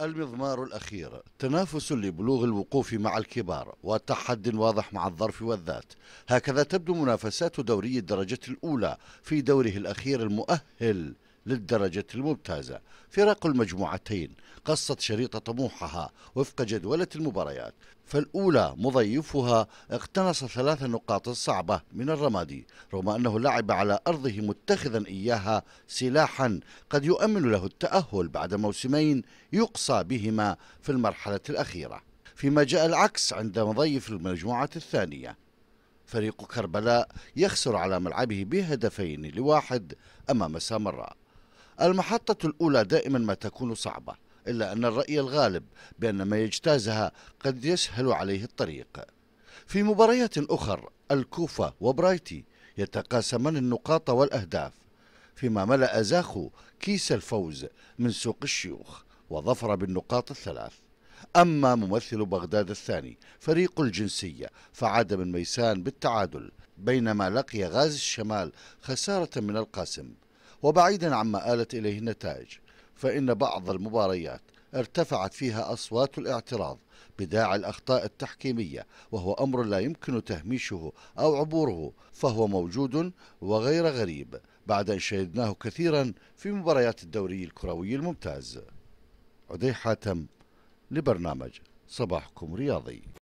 المضمار الأخير تنافس لبلوغ الوقوف مع الكبار وتحد واضح مع الظرف والذات هكذا تبدو منافسات دوري الدرجة الأولى في دوره الأخير المؤهل للدرجة الممتازة فرق المجموعتين قصت شريط طموحها وفق جدولة المباريات فالأولى مضيفها اقتنص ثلاث نقاط صعبة من الرمادي رغم أنه لعب على أرضه متخذا إياها سلاحا قد يؤمن له التأهل بعد موسمين يقصى بهما في المرحلة الأخيرة فيما جاء العكس عند مضيف المجموعة الثانية فريق كربلاء يخسر على ملعبه بهدفين لواحد أمام سامراء المحطة الأولى دائما ما تكون صعبة إلا أن الرأي الغالب بأن ما يجتازها قد يسهل عليه الطريق في مباريات أخر الكوفة وبرايتي يتقاسمان النقاط والأهداف فيما ملأ زاخو كيس الفوز من سوق الشيوخ وظفر بالنقاط الثلاث أما ممثل بغداد الثاني فريق الجنسية فعاد من ميسان بالتعادل بينما لقي غاز الشمال خسارة من القاسم وبعيدا عما آلت إليه النتائج فإن بعض المباريات ارتفعت فيها أصوات الاعتراض بداعي الأخطاء التحكيمية وهو أمر لا يمكن تهميشه أو عبوره فهو موجود وغير غريب بعد أن شهدناه كثيرا في مباريات الدوري الكروي الممتاز عدي حاتم لبرنامج صباحكم رياضي